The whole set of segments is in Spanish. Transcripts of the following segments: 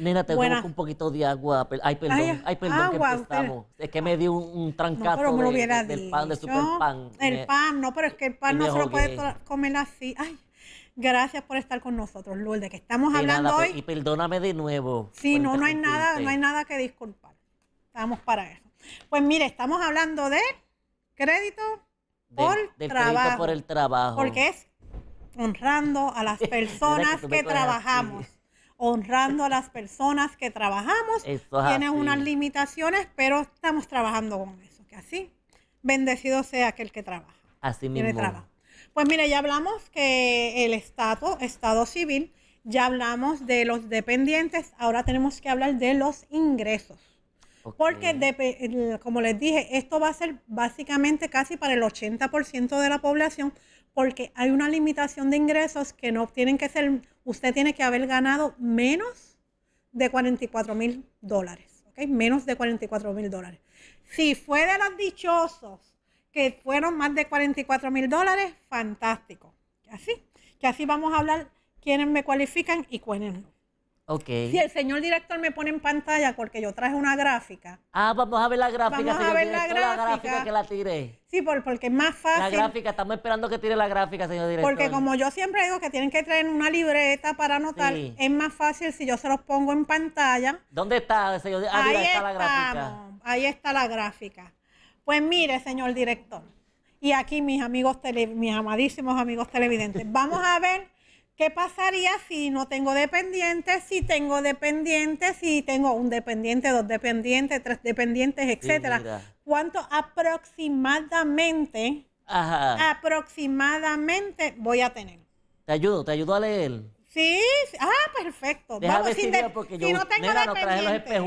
Nena, te buscar un poquito de agua. Ay, perdón, ay, perdón que empezamos. Es que me dio un, trancazo del pan, de super pan. El pan, no, pero es que el pan no se lo puede comer así. Ay, gracias por estar con nosotros, Lourdes, que estamos hablando hoy. Y perdóname de nuevo. Sí, no, no hay nada, no hay nada que disculpar. Estamos para eso. Pues mire, estamos hablando de crédito por trabajo. Crédito por el trabajo. Porque es honrando a las personas que, trabajamos honrando a las personas que trabajamos. tiene Tienen unas limitaciones, pero estamos trabajando con eso, que así bendecido sea aquel que trabaja. Así mismo. Pues mire, ya hablamos que el Estado, Estado civil, ya hablamos de los dependientes, ahora tenemos que hablar de los ingresos. Porque, como les dije, esto va a ser básicamente casi para el 80% de la población, porque hay una limitación de ingresos que no tienen que ser, usted tiene que haber ganado menos de 44 mil dólares, Menos de 44 mil dólares. Si fue de los dichosos que fueron más de 44 mil dólares, fantástico. Así, que así vamos a hablar quiénes me cualifican y cuáles no. Si el señor director me pone en pantalla, porque yo traje una gráfica. Ah, vamos a ver la gráfica. Vamos a ver la gráfica. que la tiré. Sí, porque es más fácil. La gráfica, estamos esperando que tire la gráfica, señor director. Porque como yo siempre digo que tienen que traer una libreta para anotar, es más fácil si yo se los pongo en pantalla. ¿Dónde está, señor director? ahí está la gráfica. Ahí está la gráfica. Pues mire, señor director, y aquí mis amigos, mis amadísimos amigos televidentes, vamos a ver ¿Qué pasaría si no tengo dependientes, si tengo dependientes, si tengo un dependiente, dos dependientes, tres dependientes, etcétera? ¿Cuánto aproximadamente, aproximadamente voy a tener? Te ayudo, te ayudo a leer. Sí, ah, perfecto. si no tengo dependientes,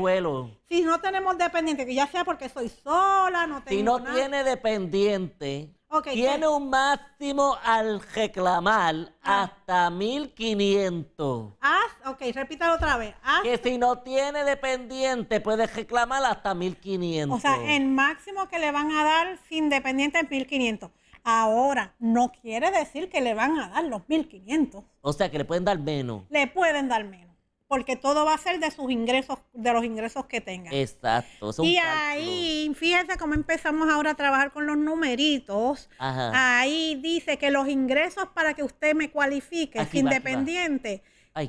Si no tenemos dependiente, que ya sea porque soy sola, no tengo Si no tiene dependiente, tiene un máximo al reclamar ah. hasta 1500. Ah, ok, repítalo otra vez. que si no tiene dependiente puede reclamar hasta 1500. O sea, el máximo que le van a dar sin dependiente es 1500. Ahora, no quiere decir que le van a dar los 1500. O sea, que le pueden dar menos. Le pueden dar menos porque todo va a ser de sus ingresos, de los ingresos que tenga. Exacto. Y ahí, fíjense cómo empezamos ahora a trabajar con los numeritos. Ahí dice que los ingresos para que usted me cualifique, independiente,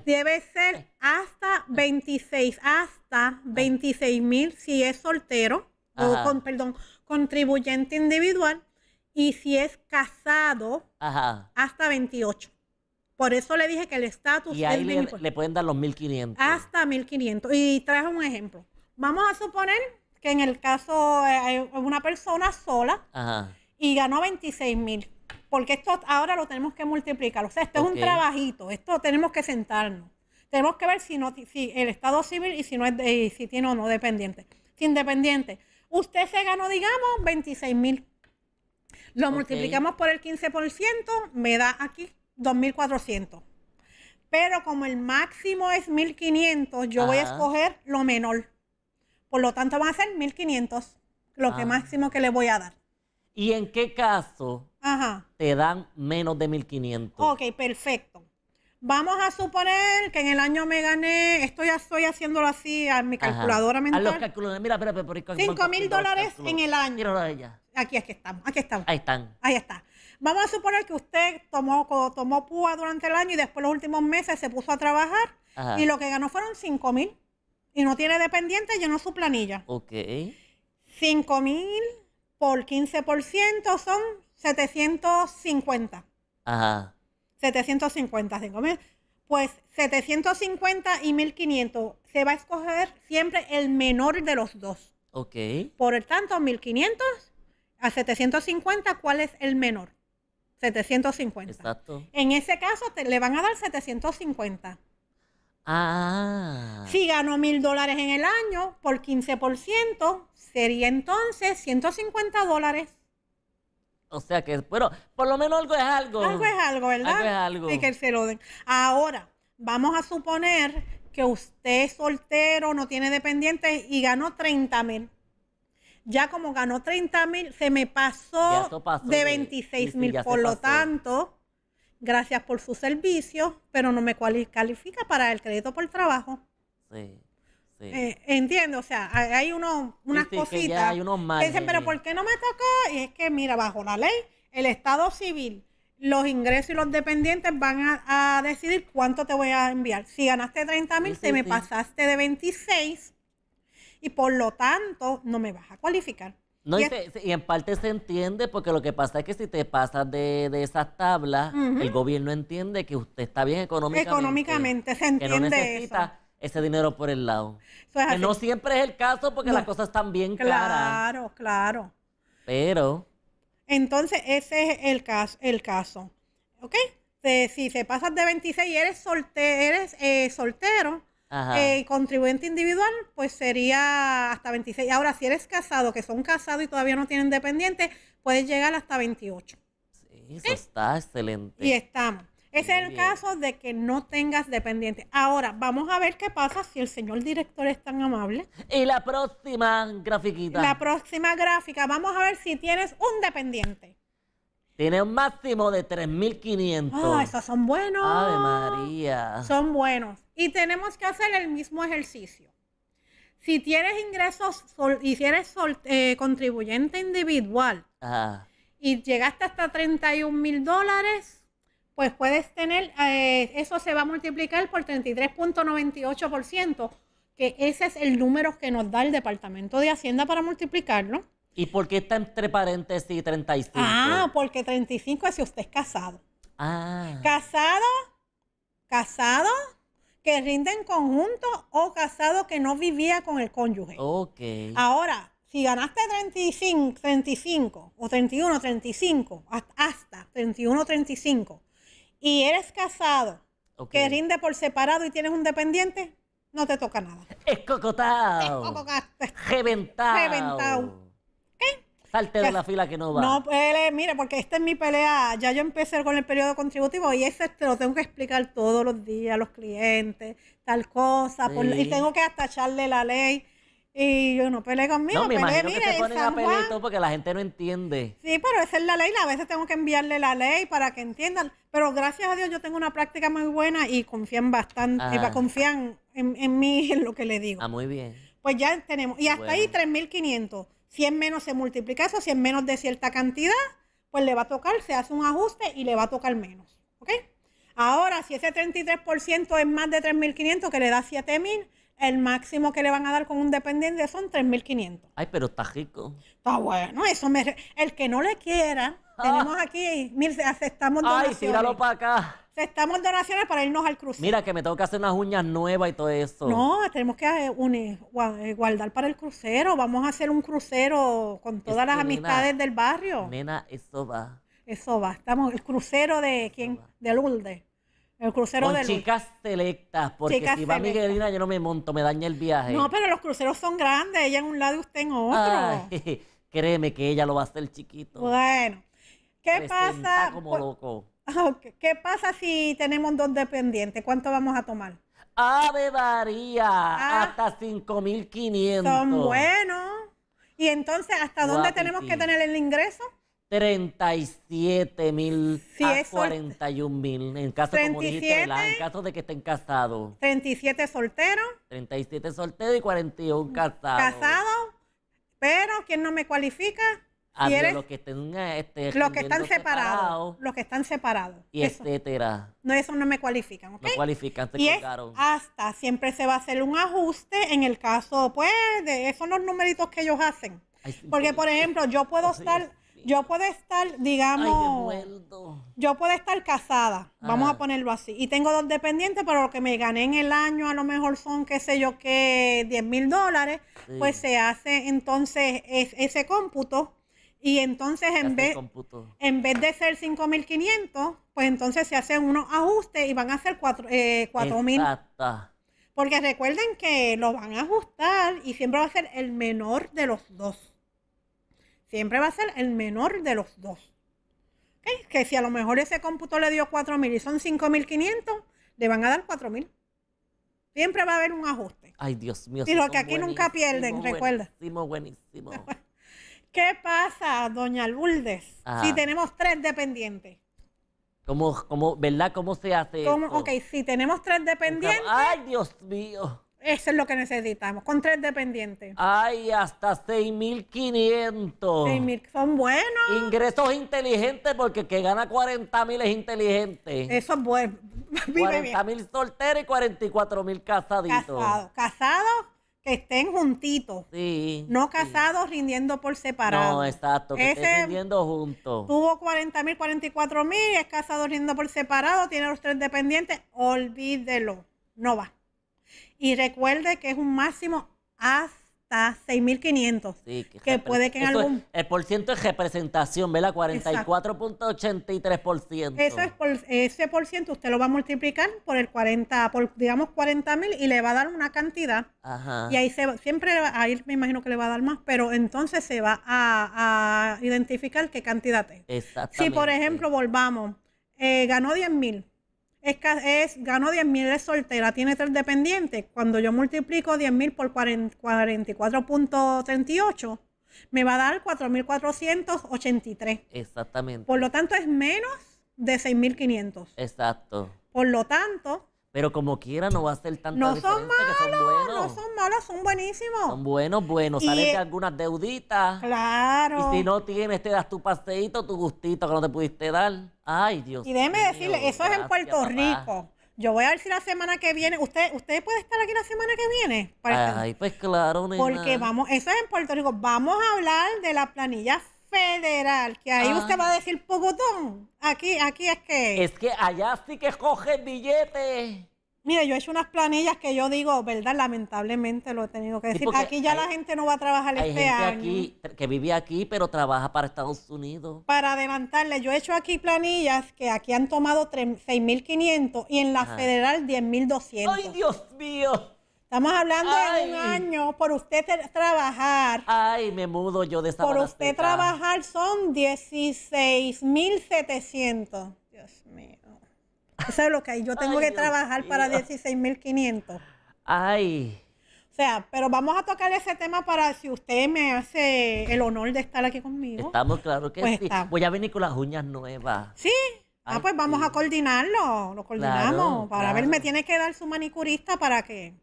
debe ser hasta 26, hasta 26 mil si es soltero, o con, perdón, contribuyente individual, y si es casado, hasta 28. Por eso le dije que el estatus... Y ahí le, pueden dar los 1.500. Hasta 1.500. Y traje un ejemplo. Vamos a suponer que en el caso eh, hay una persona sola y ganó 26.000. Porque esto ahora lo tenemos que multiplicar. O sea, esto es un trabajito. Esto tenemos que sentarnos. Tenemos que ver si, no, si el Estado civil y si, no es, si tiene o no dependiente. independiente. Usted se ganó, digamos, 26.000. Lo multiplicamos por el 15%, me da aquí 2.400. Pero como el máximo es 1.500, yo voy a escoger lo menor. Por lo tanto, van a ser 1.500, lo que ah. máximo que le voy a dar. ¿Y en qué caso Ajá. te dan menos de 1.500? Ok, perfecto. Vamos a suponer que en el año me gané, esto ya estoy haciéndolo así a mi calculadora mental. A los calculadores, mira, espera, espera, 5 mil dólares en el año. Aquí, aquí estamos, aquí estamos. Ahí están. Ahí está. Vamos a suponer que usted tomó, tomó púa durante el año y después los últimos meses se puso a trabajar y lo que ganó fueron 5 mil. Y no tiene dependiente, llenó su planilla. Ok. 5 mil por 15% son 750. Ajá. 750, 5 mil. Pues 750 y 1500. Se va a escoger siempre el menor de los dos. Ok. Por el tanto, 1500 a 750, ¿cuál es el menor? 750. Exacto. En ese caso le van a dar 750. Ah. Si ganó mil dólares en el año por 15%, sería entonces 150 dólares. O sea que, bueno, por lo menos algo es algo. Algo es algo, ¿verdad? Algo es algo. Y que se lo den. Ahora, vamos a suponer que usted es soltero, no tiene dependiente y ganó 30 mil ya como ganó 30 mil, se me pasó, de 26 mil. Por lo tanto, gracias por su servicio, pero no me califica para el crédito por trabajo. Sí. Eh, entiendo, o sea, hay, unos, unas cositas. hay unos dicen, pero ¿por qué no me tocó? Y es que, mira, bajo la ley, el Estado civil, los ingresos y los dependientes van a, decidir cuánto te voy a enviar. Si ganaste 30 mil, se me pasaste de 26, y por lo tanto no me vas a cualificar. No, y, en parte se entiende porque lo que pasa es que si te pasas de, de esas tablas, el gobierno entiende que usted está bien económicamente. Económicamente se entiende que no necesita ese dinero por el lado. no siempre es el caso porque las cosas están bien claro, Claro, claro. Pero. Entonces, ese es el caso. El caso. ¿Ok? si te pasas de 26 y eres, solte eres eh, soltero, eh, contribuyente individual, pues sería hasta 26. Ahora, si eres casado, que son casados y todavía no tienen dependiente, puedes llegar hasta 28. Sí, eso está excelente. Y estamos. Ese es el caso de que no tengas dependiente. Ahora, vamos a ver qué pasa si el señor director es tan amable. Y la próxima grafiquita. La próxima gráfica, vamos a ver si tienes un dependiente. Tiene un máximo de 3.500. Ah, esos son buenos. Ave María. Son buenos. Y tenemos que hacer el mismo ejercicio. Si tienes ingresos y si eres eh, contribuyente individual y llegaste hasta $31,000, dólares, pues puedes tener, eh, eso se va a multiplicar por 33.98%, que ese es el número que nos da el Departamento de Hacienda para multiplicarlo. ¿Y por qué está entre paréntesis 35? Ah, porque 35 es si usted es casado. Ah. Casado, casado que rinde en conjunto o casado que no vivía con el cónyuge. Ok. Ahora, si ganaste 35, 35 o 31, 35, hasta 31, 35, y eres casado, que rinde por separado y tienes un dependiente, no te toca nada. Es cocotado. Es cocotado. Reventado. Reventado. Salte de la pues, fila que no va. No, pele, mire, porque esta es mi pelea. Ya yo empecé con el periodo contributivo y ese te lo tengo que explicar todos los días a los clientes, tal cosa, y tengo que hasta la ley. Y yo no peleé conmigo, no, mire, que te ponen porque la gente no entiende. Sí, pero esa es la ley, a veces tengo que enviarle la ley para que entiendan. Pero gracias a Dios yo tengo una práctica muy buena y confían bastante, eh, ah. confían en, en, mí, en lo que le digo. Ah, muy bien. Pues ya tenemos, y hasta ahí 3.500 es menos se multiplica eso, Si es menos de cierta cantidad, pues le va a tocar, se hace un ajuste y le va a tocar menos. ¿Ok? Ahora, si ese 33% es más de 3.500, que le da 7.000, el máximo que le van a dar con un dependiente son 3.500. Ay, pero está rico. Está bueno, eso me... El que no le quiera, tenemos aquí, mira, aceptamos donaciones. Ay, dalo para acá. Aceptamos donaciones para irnos al crucero. Mira, que me tengo que hacer unas uñas nuevas y todo eso. No, tenemos que eh, unir, eh, guardar para el crucero. Vamos a hacer un crucero con todas las amistades del barrio. Nena, eso va. Eso va. Estamos, el crucero de quién? De Lourdes. El crucero de chicas selectas, porque si va Miguelina yo no me monto, me daña el viaje. No, pero los cruceros son grandes, ella en un lado y usted en otro. créeme que ella lo va a hacer chiquito. Bueno. ¿Qué pues pasa? Como pues, loco. Ah, ¿Qué pasa si tenemos dos dependientes? ¿Cuánto vamos a tomar? Ave María, ah. hasta 5500. Son buenos. Y entonces, ¿hasta dónde tenemos que tener el ingreso? 37 mil a 41 mil en caso en caso de que estén casados. 37 solteros. 37 solteros y 41 casados. Casados, pero ¿quién no me cualifica? los este, que están separados, los que están separados y etcétera no eso no me cualifican ¿okay? no cualifican se y hasta siempre se va a hacer un ajuste en el caso pues de esos son los numeritos que ellos hacen porque por ejemplo yo puedo estar yo puedo estar digamos yo puedo estar casada vamos a ah. ponerlo así y tengo dos dependientes pero lo que me gané en el año a lo mejor son qué sé yo qué 10 mil dólares pues se hace entonces ese cómputo y entonces en vez, en vez de ser 5.500, pues entonces se hacen unos ajustes y van a ser 4.000. Eh, Porque recuerden que lo van a ajustar y siempre va a ser el menor de los dos. Siempre va a ser el menor de los dos. Que si a lo mejor ese cómputo le dio 4.000 y son 5.500, le van a dar 4.000. Siempre va a haber un ajuste. Ay, Dios mío. Y lo que aquí nunca pierden, recuerda. Buenísimo, ¿Qué pasa, doña Lourdes, si tenemos tres dependientes? ¿Cómo, cómo, verdad? ¿Cómo se hace ¿Cómo, Ok, si tenemos tres dependientes... ¡Ay, Dios mío! Eso es lo que necesitamos, con tres dependientes. ¡Ay, hasta 6.500! son buenos. Ingresos inteligentes, porque el que gana 40.000 es inteligente. Eso es bueno. 40.000 solteros y 44.000 casaditos. Casados, casados que estén juntitos, sí, no casados, rindiendo por separado. No, exacto, que estén rindiendo juntos. Tuvo 40 mil, 44 mil, es casado rindiendo por separado, tiene los tres dependientes, olvídelo, no va. Y recuerde que es un máximo hasta está 6.500. Sí, que, puede que algún... el por ciento es representación, ¿verdad? 44.83%. Eso es ese por ciento usted lo va a multiplicar por el 40, por digamos 40.000 y le va a dar una cantidad. Y ahí se, siempre, ahí me imagino que le va a dar más, pero entonces se va a, identificar qué cantidad es. Si por ejemplo volvamos, eh, ganó 10.000 es, es gano 10 mil, es soltera, tiene tres dependientes. Cuando yo multiplico 10.000 mil por 44.38, me va a dar 4.483. Exactamente. Por lo tanto, es menos de 6.500. Exacto. Por lo tanto, pero como quiera no va a ser tanta no son malos, No son malos, son buenísimos. Son buenos, buenos. Salen de e- algunas deuditas. Claro. Y si no tienes, te das tu paseito, tu gustito que no te pudiste dar. Ay, Dios Y déjeme decirle, eso es en Puerto Rico. Yo voy a ver si la semana que viene, usted, usted puede estar aquí la semana que viene. Ay, pues claro, nena. Porque vamos, eso es en Puerto Rico. Vamos a hablar de la planilla federal, que ahí ah. usted va a decir pocotón. Aquí, aquí es que. Es que allá sí que coge billetes. Mire, yo he hecho unas planillas que yo digo, ¿verdad? Lamentablemente lo he tenido que decir. aquí ya la gente no va a trabajar hay este gente año. Aquí que vive aquí, pero trabaja para Estados Unidos. Para adelantarle, yo he hecho aquí planillas que aquí han tomado 6.500 y en la federal 10.200. ¡Ay, Dios mío! Estamos hablando de un año por usted trabajar. Ay, me mudo yo de esta Por usted trabajar son 16.700. Dios mío. Eso es lo que hay. Yo tengo que trabajar para 16.500. Ay. O sea, pero vamos a tocar ese tema para si usted me hace el honor de estar aquí conmigo. Estamos, claro que pues sí. Voy a venir con las uñas nuevas. Sí. ah, pues vamos a coordinarlo. Lo coordinamos. para ver, me tiene que dar su manicurista para que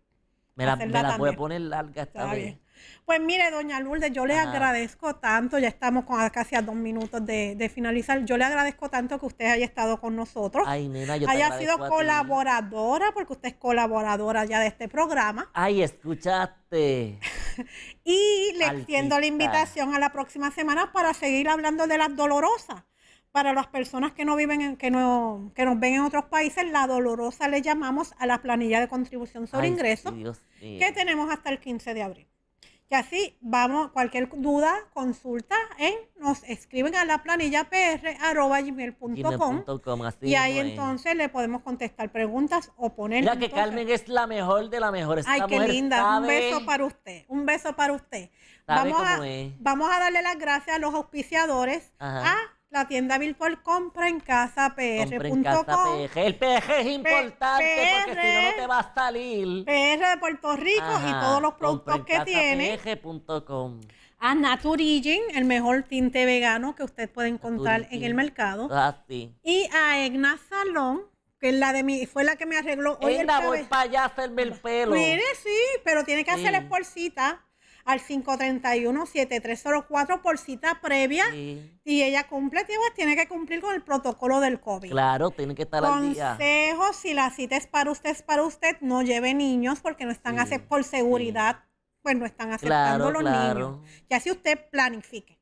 me la, puede poner larga esta vez. Pues mire, doña Lourdes, yo le agradezco tanto, ya estamos con casi a dos minutos de, finalizar, yo le agradezco tanto que usted haya estado con nosotros, Ay, nena, yo haya sido colaboradora, porque usted es colaboradora ya de este programa. Ay, escuchaste. y le extiendo la invitación a la próxima semana para seguir hablando de las dolorosas para las personas que no viven en, que no, que nos ven en otros países, la dolorosa le llamamos a la planilla de contribución sobre ingresos que tenemos hasta el 15 de abril. Y así vamos, cualquier duda, consulta en, nos escriben a la planilla pr.gmail.com y ahí entonces le podemos contestar preguntas o poner. la que Carmen es la mejor de las mejores. Ay, qué linda. Un beso para usted. Un beso para usted. Vamos a, vamos a, darle las gracias a los auspiciadores, a la tienda virtual compra en casa pr.com. El PR es importante porque si no, no te va a salir. PR de Puerto Rico y todos los productos que tiene. PR.com. A Naturigen, el mejor tinte vegano que usted puede encontrar en el mercado. Ah, y a Egna Salón, que es la de mi, fue la que me arregló hoy. voy para allá a hacerme el ah, pelo. Mire, sí, pero tiene que hacerle por cita al 531-7304 por cita previa. y Si ella cumple, pues tiene que cumplir con el protocolo del COVID. Claro, tiene que estar Consejo, al día. si la cita es para usted, es para usted, no lleve niños porque no están sí, por seguridad, pues no están aceptando los niños. Que así usted planifique.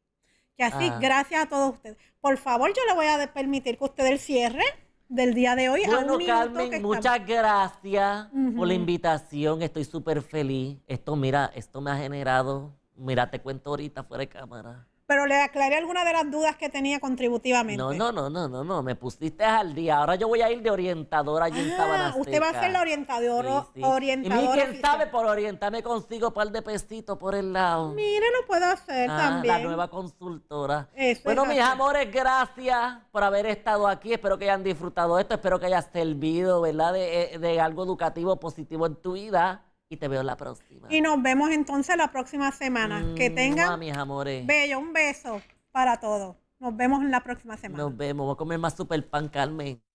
Que así, gracias a todos ustedes. Por favor, yo le voy a permitir que usted el cierre del día de hoy. Bueno, a Carmen, que muchas gracias por la invitación. Estoy súper feliz. Esto, mira, esto me ha generado. Mira, te cuento ahorita fuera de cámara pero le aclaré algunas de las dudas que tenía contributivamente. No, no, no, no, no, no, me pusiste al día. Ahora yo voy a ir de orientadora allí ah, Usted va a ser la orientadora. orientadora y quién sabe, por orientarme consigo un par de pesitos por el lado. Mire, lo puedo hacer ah, también. La nueva consultora. bueno, mis amores, gracias por haber estado aquí. Espero que hayan disfrutado esto. Espero que haya servido, ¿verdad? de eh, algo educativo positivo en tu vida y te veo la próxima. Y nos vemos entonces la próxima semana. que mm, tengan. mis amores. Bello, un beso para todos. Nos vemos en la próxima semana. Nos vemos. Voy a comer más super pan, Carmen.